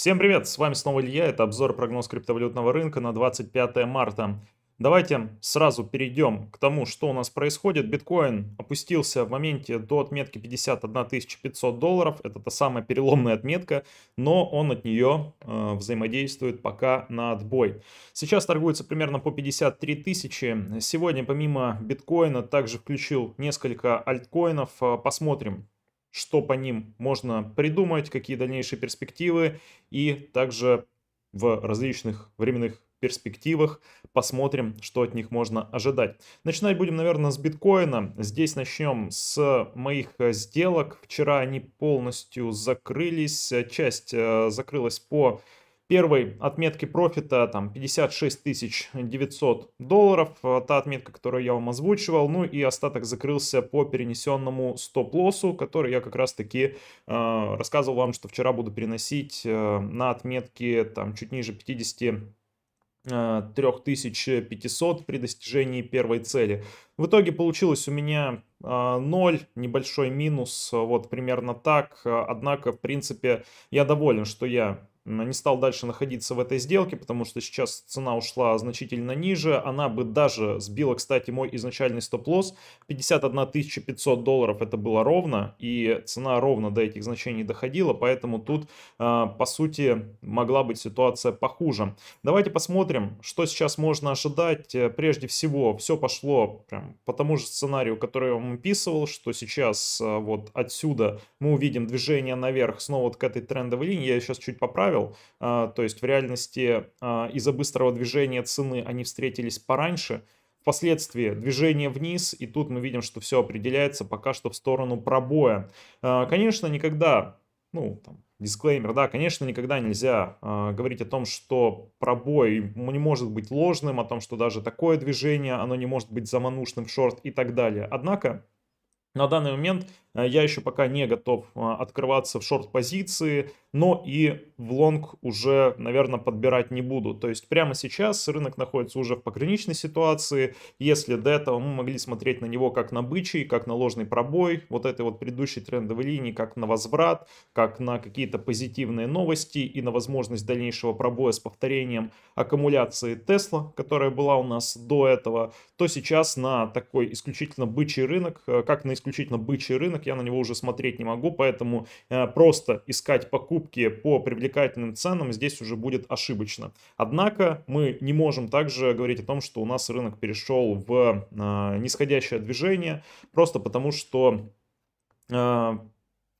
Всем привет, с вами снова Илья, это обзор прогноз криптовалютного рынка на 25 марта. Давайте сразу перейдем к тому, что у нас происходит. Биткоин опустился в моменте до отметки 51 500 долларов. Это та самая переломная отметка, но он от нее э, взаимодействует пока на отбой. Сейчас торгуется примерно по 53 тысячи. Сегодня помимо биткоина также включил несколько альткоинов. Э, посмотрим, что по ним можно придумать, какие дальнейшие перспективы, и также в различных временных перспективах посмотрим, что от них можно ожидать. Начинать будем, наверное, с биткоина. Здесь начнем с моих э, сделок. Вчера они полностью закрылись. Часть э, закрылась по Первой отметки профита там 56 900 долларов, та отметка, которую я вам озвучивал, ну и остаток закрылся по перенесенному стоп-лоссу, который я как раз таки э, рассказывал вам, что вчера буду переносить э, на отметки там чуть ниже 50 3500 э, при достижении первой цели. В итоге получилось у меня 0, э, небольшой минус, вот примерно так. Однако, в принципе, я доволен, что я не стал дальше находиться в этой сделке, потому что сейчас цена ушла значительно ниже. Она бы даже сбила, кстати, мой изначальный стоп-лосс. 51 500 долларов это было ровно, и цена ровно до этих значений доходила, поэтому тут, а, по сути, могла быть ситуация похуже. Давайте посмотрим, что сейчас можно ожидать. Э, прежде всего, все пошло прям по тому же сценарию, который я вам описывал, что сейчас а, вот отсюда мы увидим движение наверх снова вот к этой трендовой линии. Я сейчас чуть поправлю правил. А, то есть в реальности а, из-за быстрого движения цены они встретились пораньше. Впоследствии движение вниз, и тут мы видим, что все определяется пока что в сторону пробоя. А, конечно, никогда, ну, там, дисклеймер, да, конечно, никогда нельзя говорить о том, что пробой не может быть ложным, о том, что даже такое движение, оно не может быть заманушным в шорт и так далее. Однако на данный момент Э, я еще пока не готов э, открываться в шорт-позиции, но и в лонг уже, наверное, подбирать не буду. То есть прямо сейчас рынок находится уже в пограничной ситуации. Если до этого мы могли смотреть на него как на бычий, как на ложный пробой, вот этой вот предыдущей трендовой линии, как на возврат, как на какие-то позитивные новости и на возможность дальнейшего пробоя с повторением аккумуляции Тесла, которая была у нас до этого, то сейчас на такой исключительно бычий рынок, э, как на исключительно бычий рынок, рынок, я на него уже смотреть не могу, поэтому э, просто искать покупки по привлекательным ценам здесь уже будет ошибочно. Однако мы не можем также говорить о том, что у нас рынок перешел в э, нисходящее движение, просто потому что э,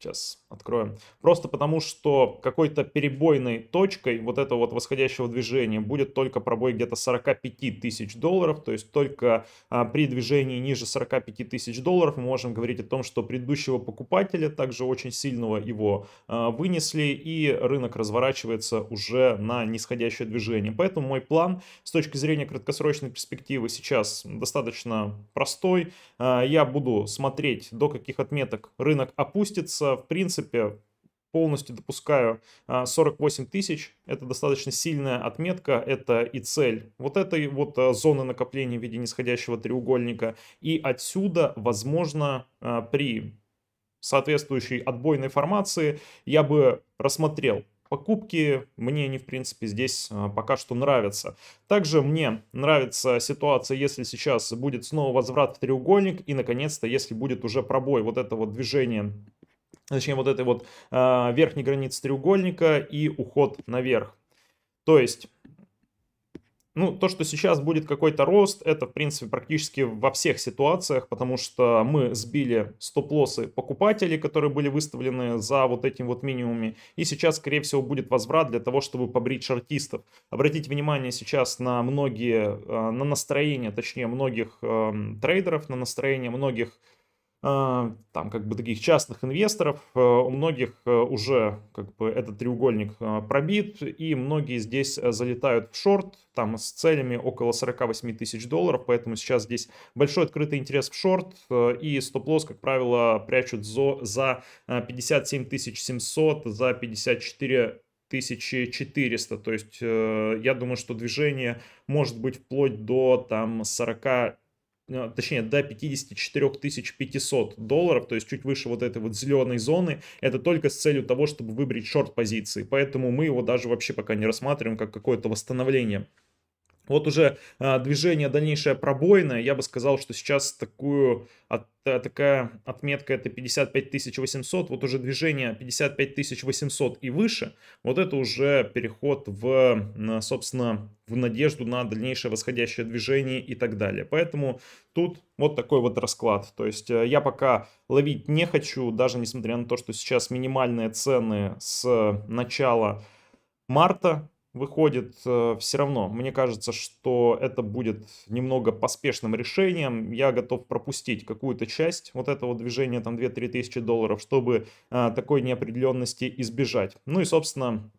Сейчас откроем. Просто потому, что какой-то перебойной точкой вот этого вот восходящего движения будет только пробой где-то 45 тысяч долларов. То есть только а, при движении ниже 45 тысяч долларов мы можем говорить о том, что предыдущего покупателя, также очень сильного его а, вынесли и рынок разворачивается уже на нисходящее движение. Поэтому мой план с точки зрения краткосрочной перспективы сейчас достаточно простой. А, я буду смотреть до каких отметок рынок опустится в принципе, полностью допускаю 48 а, тысяч. Это достаточно сильная отметка, это и цель вот этой вот а, зоны накопления в виде нисходящего треугольника. И отсюда, возможно, а, при соответствующей отбойной формации я бы рассмотрел покупки. Мне они, в принципе, здесь пока что нравятся. Также мне нравится ситуация, если сейчас будет снова возврат в треугольник и, наконец-то, если будет уже пробой вот этого движения точнее вот этой вот э, верхней границы треугольника и уход наверх. То есть, ну, то, что сейчас будет какой-то рост, это, в принципе, практически во всех ситуациях, потому что мы сбили стоп-лоссы покупателей, которые были выставлены за вот этим вот минимуме, и сейчас, скорее всего, будет возврат для того, чтобы побрить шортистов. Обратите внимание сейчас на многие, а, на настроение, точнее, многих э, трейдеров, на настроение многих а, там как бы таких частных инвесторов, э, у многих э, уже как бы этот треугольник а, пробит, и многие здесь э, залетают в шорт, там с целями около 48 тысяч долларов, поэтому сейчас здесь большой открытый интерес в шорт, и стоп-лосс, как правило, прячут за, за тысяч 700, за 54 1400, то есть я думаю, что движение может быть вплоть до там 40 а, точнее, до 54 500 долларов, то есть чуть выше вот этой вот зеленой зоны, это только с целью того, чтобы выбрать шорт позиции. Поэтому мы его даже вообще пока не рассматриваем как какое-то восстановление. Вот уже э, движение дальнейшее пробойное, я бы сказал, что сейчас такую, от, э, такая отметка это 55 800, вот уже движение 55 800 и выше, вот это уже переход в, собственно, в надежду на дальнейшее восходящее движение и так далее. Поэтому тут вот такой вот расклад. То есть э, я пока ловить не хочу, даже несмотря на то, что сейчас минимальные цены с э, начала марта, выходит э, все равно. Мне кажется, что это будет немного поспешным решением. Я готов пропустить какую-то часть вот этого движения, там 2-3 тысячи долларов, чтобы а, такой неопределенности избежать. Ну и, собственно,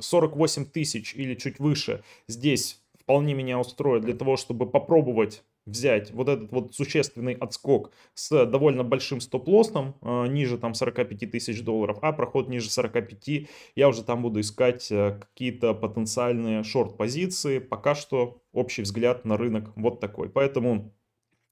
48 тысяч или чуть выше здесь вполне меня устроит для того, чтобы попробовать взять вот этот вот существенный отскок с довольно большим стоп-лоссом, э, ниже там 45 тысяч долларов, а проход ниже 45, я уже там буду искать э, какие-то потенциальные шорт-позиции. Пока что общий взгляд на рынок вот такой. Поэтому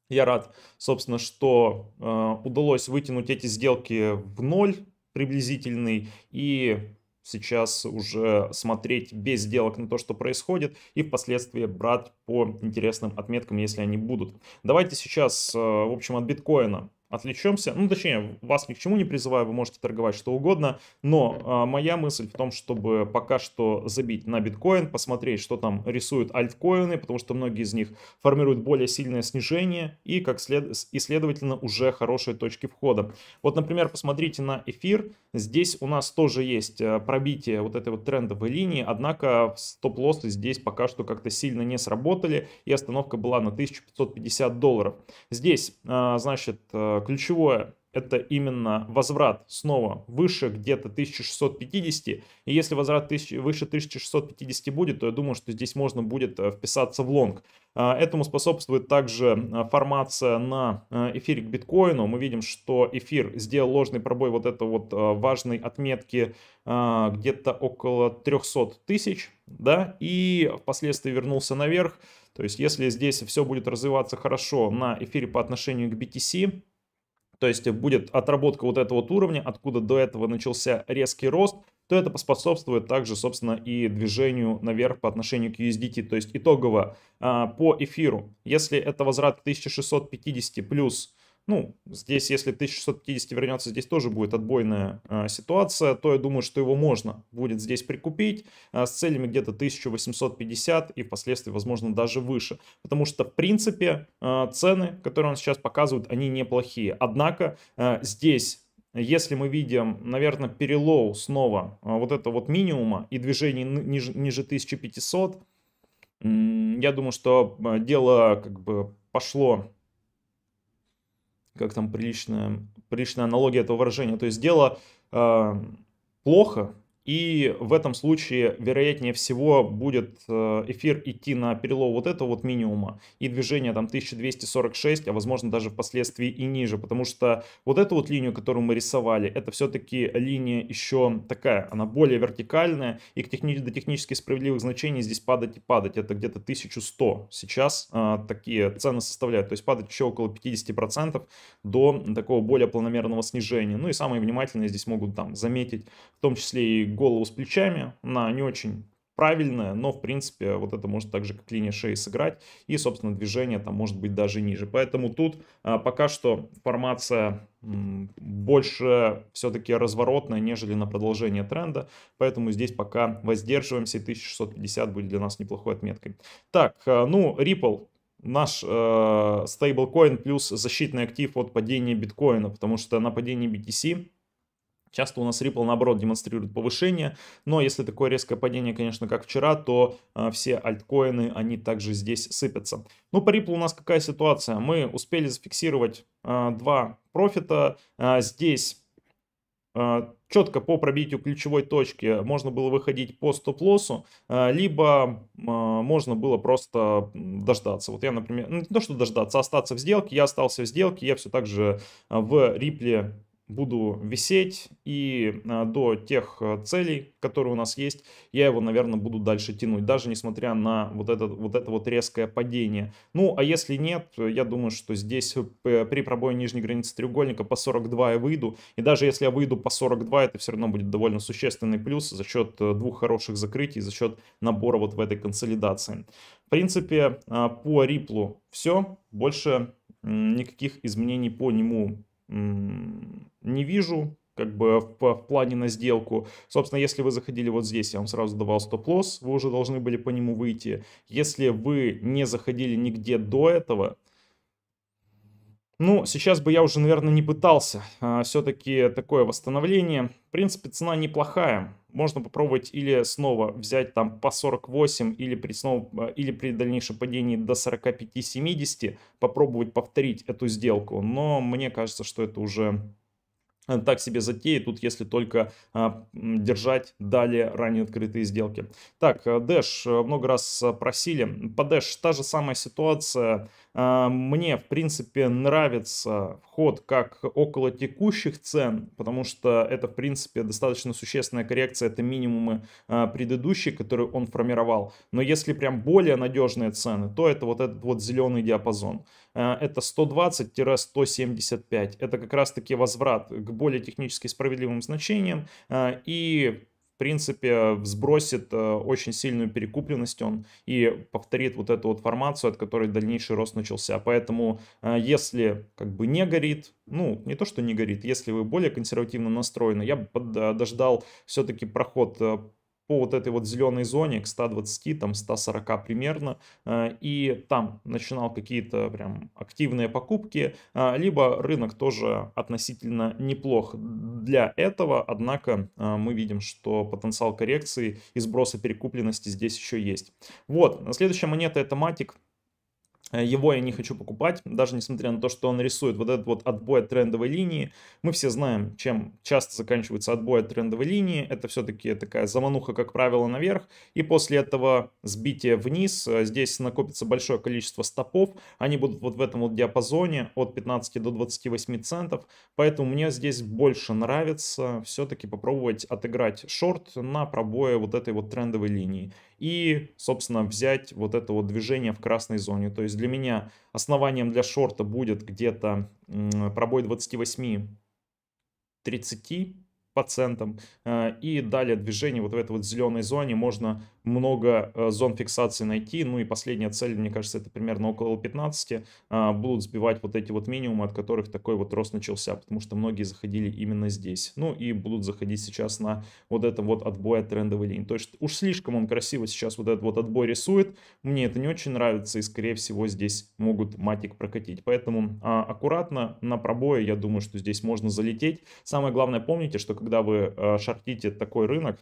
я рад, собственно, что э, удалось вытянуть эти сделки в ноль приблизительный и сейчас уже смотреть без сделок на то, что происходит, и впоследствии брать по интересным отметкам, если они будут. Давайте сейчас, э, в общем, от биткоина отвлечемся. Ну, точнее, вас ни к чему не призываю, вы можете торговать что угодно, но э, моя мысль в том, чтобы пока что забить на биткоин, посмотреть, что там рисуют альткоины, потому что многие из них формируют более сильное снижение и, как след... и следовательно, уже хорошие точки входа. Вот, например, посмотрите на эфир. Здесь у нас тоже есть э, пробитие вот этой вот трендовой линии, однако стоп-лоссы здесь пока что как-то сильно не сработали, и остановка была на 1550 долларов. Здесь, а, э, значит, Э, ключевое это именно возврат снова выше где-то 1650. И если возврат тысяч, выше 1650 будет, то я думаю, что здесь можно будет э, вписаться в лонг. Э, этому способствует также формация на эфире к биткоину. Мы видим, что эфир сделал ложный пробой вот этой вот важной отметки где-то около 300 тысяч, да, и впоследствии вернулся наверх. То есть, если здесь все будет развиваться хорошо на эфире по отношению к BTC, то есть будет отработка вот этого вот уровня, откуда до этого начался резкий рост, то это поспособствует также, собственно, и движению наверх по отношению к USDT. То есть итогово а, по эфиру, если это возврат 1650 плюс ну, здесь, если 1650 вернется, здесь тоже будет отбойная э, ситуация, то я думаю, что его можно будет здесь прикупить э, с целями где-то 1850 и впоследствии, возможно, даже выше. Потому что, в принципе, э, цены, которые он сейчас показывает, они неплохие. Однако э, здесь если мы видим, наверное, перелоу снова вот это вот минимума и движение ниже, ниже 1500, я думаю, что дело как бы пошло как там приличная, приличная аналогия этого выражения. То есть дело э, плохо, и в этом случае, вероятнее всего, будет э, эфир идти на перелом вот этого вот минимума и движение там 1246, а возможно даже впоследствии и ниже, потому что вот эту вот линию, которую мы рисовали, это все-таки линия еще такая, она более вертикальная, и к техни до технически справедливых значений здесь падать и падать, это где-то 1100 сейчас а, такие цены составляют, то есть падать еще около 50% до такого более планомерного снижения. Ну и самые внимательные здесь могут там заметить, в том числе и голову с плечами на не очень правильное, но в принципе вот это может также как линия шеи сыграть и собственно движение там может быть даже ниже. Поэтому тут а, пока что формация больше все-таки разворотная, нежели на продолжение тренда, поэтому здесь пока воздерживаемся и 1650 будет для нас неплохой отметкой. Так, а, ну Ripple наш э, стейблкоин э, плюс защитный актив от падения биткоина, потому что на падении BTC Часто у нас Ripple, наоборот, демонстрирует повышение, но если такое резкое падение, конечно, как вчера, то э, все альткоины, они также здесь сыпятся. Ну, по Ripple у нас какая ситуация? Мы успели зафиксировать э, два профита. Э, здесь четко по пробитию ключевой точки можно было выходить по стоп-лоссу, либо можно было просто дождаться. Вот я, например, ну, не то, что дождаться, остаться в сделке. Я остался в сделке, я все так же в Ripple буду висеть, и а, до тех э, целей, которые у нас есть, я его, наверное, буду дальше тянуть, даже несмотря на вот это вот, это вот резкое падение. Ну, а если нет, я думаю, что здесь э, при пробое нижней границы треугольника по 42 я выйду, и даже если я выйду по 42, это все равно будет довольно существенный плюс за счет э, двух хороших закрытий, за счет набора вот в этой консолидации. В принципе, а, по Риплу все, больше никаких изменений по нему не вижу как бы в, в плане на сделку. Собственно, если вы заходили вот здесь, я вам сразу давал стоп-лосс, вы уже должны были по нему выйти. Если вы не заходили нигде до этого, ну, сейчас бы я уже, наверное, не пытался. А, Все-таки такое восстановление. В принципе, цена неплохая. Можно попробовать или снова взять там по 48, или при, снова, или при дальнейшем падении до 45-70, попробовать повторить эту сделку. Но мне кажется, что это уже так себе затеи, тут если только а, держать далее ранее открытые сделки. Так, э, Дэш, э, много раз э, просили. По Дэш та же самая ситуация. А, мне, в принципе, нравится вход как около текущих цен, потому что это, в принципе, достаточно существенная коррекция, это минимумы а, предыдущие, которые он формировал. Но если прям более надежные цены, то это вот этот вот зеленый диапазон. Э, это 120-175. Это как раз-таки возврат к более технически справедливым значениям э, и в принципе, сбросит э, очень сильную перекупленность он и повторит вот эту вот формацию, от которой дальнейший рост начался. Поэтому, если как бы не горит, ну, не то, что не горит, если вы более консервативно настроены, я бы подождал все-таки проход по вот этой вот зеленой зоне к 120, там 140 примерно, э, и там начинал какие-то прям активные покупки, а, либо рынок тоже относительно неплох для этого, однако э, мы видим, что потенциал коррекции и сброса перекупленности здесь еще есть. Вот, следующая монета это матик, Э, его я не хочу покупать, даже несмотря на то, что он рисует вот этот вот отбой от трендовой линии. Мы все знаем, чем часто заканчивается отбой от трендовой линии. Это все-таки такая замануха, как правило, наверх. И после этого сбитие вниз. Э, здесь накопится большое количество стопов. Они будут вот в этом вот диапазоне от 15 до 28 центов. Поэтому мне здесь больше нравится все-таки попробовать отыграть шорт на пробое вот этой вот трендовой линии и, собственно, взять вот это вот движение в красной зоне. То есть для меня основанием для шорта будет где-то пробой 28-30 по центам. И далее движение вот в этой вот зеленой зоне можно много э, зон фиксации найти. Ну и последняя цель, мне кажется, это примерно около 15. А, будут сбивать вот эти вот минимумы, от которых такой вот рост начался, потому что многие заходили именно здесь. Ну и будут заходить сейчас на вот это вот отбой от трендовой линии. То есть уж слишком он красиво сейчас вот этот вот отбой рисует. Мне это не очень нравится и скорее всего здесь могут матик прокатить. Поэтому а, аккуратно на пробое, я думаю, что здесь можно залететь. Самое главное, помните, что когда вы а, шортите такой рынок,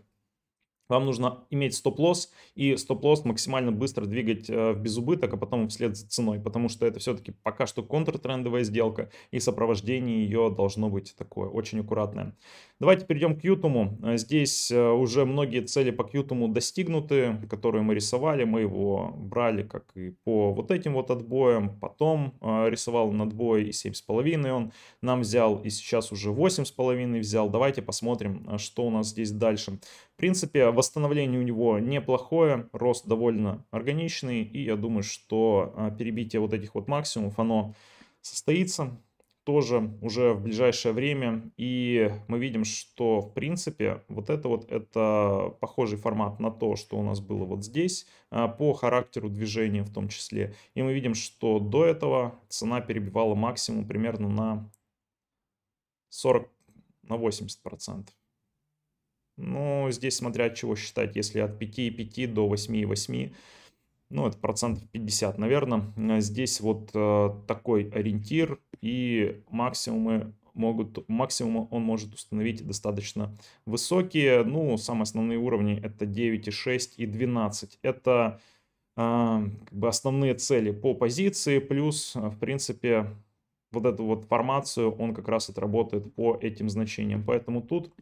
вам нужно иметь стоп-лосс и стоп-лосс максимально быстро двигать э, в безубыток, а потом вслед за ценой, потому что это все-таки пока что контртрендовая сделка, и сопровождение ее должно быть такое очень аккуратное. Давайте перейдем к Ютуму. Здесь э, уже многие цели по Ютуму достигнуты, которые мы рисовали. Мы его брали как и по вот этим вот отбоям, потом э, рисовал надбой и 7,5 он нам взял, и сейчас уже 8,5 взял. Давайте посмотрим, что у нас здесь дальше. В принципе, восстановление у него неплохое, рост довольно органичный, и я думаю, что а, перебитие вот этих вот максимумов, оно состоится тоже уже в ближайшее время. И мы видим, что в принципе вот это вот это похожий формат на то, что у нас было вот здесь а, по характеру движения в том числе. И мы видим, что до этого цена перебивала максимум примерно на 40 на 80 процентов. Ну, здесь смотря от чего считать, если от 5,5 до 8,8, ну, это процентов 50, наверное. А здесь вот э, такой ориентир, и максимумы могут, максимум он может установить достаточно высокие. Ну, самые основные уровни это 9,6 и 12. Это э, как бы основные цели по позиции, плюс, а, в принципе, вот эту вот формацию он как раз отработает по этим значениям. Поэтому тут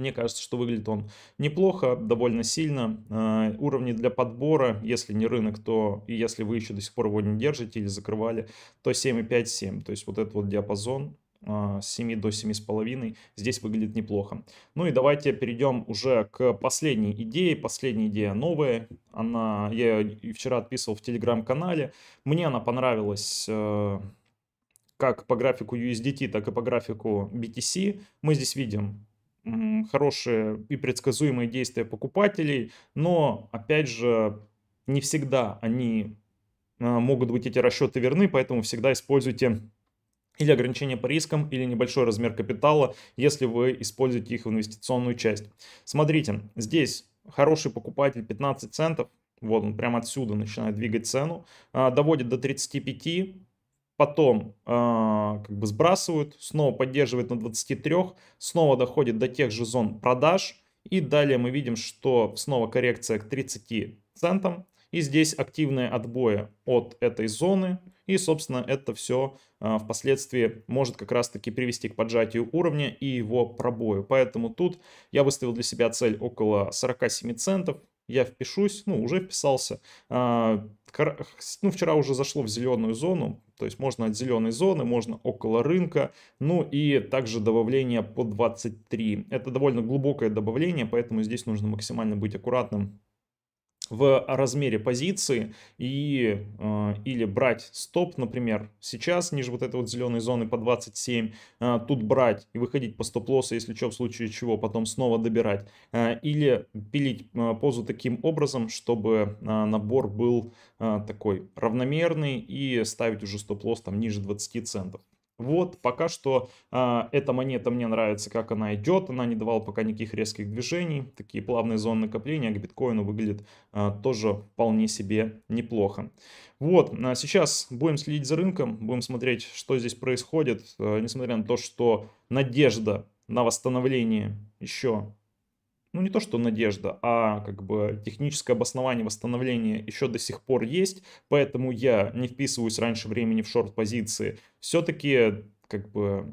мне кажется, что выглядит он неплохо, довольно сильно. Э, уровни для подбора, если не рынок, то и если вы еще до сих пор его не держите или закрывали, то 7,5-7. То есть вот этот вот диапазон э, с 7 до 7,5 здесь выглядит неплохо. Ну и давайте перейдем уже к последней идее. Последняя идея новая. Она, я ее вчера отписывал в телеграм-канале. Мне она понравилась э, как по графику USDT, так и по графику BTC. Мы здесь видим хорошие и предсказуемые действия покупателей, но, опять же, не всегда они а, могут быть эти расчеты верны, поэтому всегда используйте или ограничение по рискам, или небольшой размер капитала, если вы используете их в инвестиционную часть. Смотрите, здесь хороший покупатель 15 центов, вот он прямо отсюда начинает двигать цену, а, доводит до 35, потом э, как бы сбрасывают, снова поддерживает на 23, снова доходит до тех же зон продаж, и далее мы видим, что снова коррекция к 30 центам, и здесь активные отбои от этой зоны, и, собственно, это все э, а, впоследствии может как раз-таки привести к поджатию уровня и его пробою. Поэтому тут я выставил для себя цель около 47 центов, я впишусь, ну, уже вписался. А, ну, вчера уже зашло в зеленую зону, то есть можно от зеленой зоны, можно около рынка. Ну и также добавление по 23. Это довольно глубокое добавление, поэтому здесь нужно максимально быть аккуратным в размере позиции и э, или брать стоп, например, сейчас ниже вот этой вот зеленой зоны по 27, э, тут брать и выходить по стоп-лоссу, если что, в случае чего, потом снова добирать. Э, или пилить позу таким образом, чтобы набор был такой равномерный и ставить уже стоп-лосс там ниже 20 центов. Вот, пока что э, эта монета мне нравится, как она идет. Она не давала пока никаких резких движений. Такие плавные зоны накопления к биткоину выглядит э, а, тоже вполне себе неплохо. Вот, э, сейчас будем следить за рынком, будем смотреть, что здесь происходит. Э, несмотря на то, что надежда на восстановление еще ну не то что надежда, а как бы техническое обоснование восстановления еще до сих пор есть, поэтому я не вписываюсь раньше времени в шорт-позиции. Все-таки как бы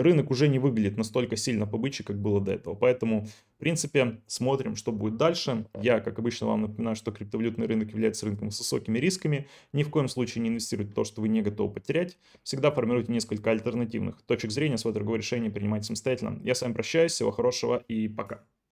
рынок уже не выглядит настолько сильно побычи, как было до этого. Поэтому, в принципе, смотрим, что будет дальше. Я, как обычно, вам напоминаю, что криптовалютный рынок является рынком с высокими рисками. Ни в коем случае не инвестируйте в то, что вы не готовы потерять. Всегда формируйте несколько альтернативных точек зрения, свое торговое решение принимайте самостоятельно. Я с вами прощаюсь, всего хорошего и пока.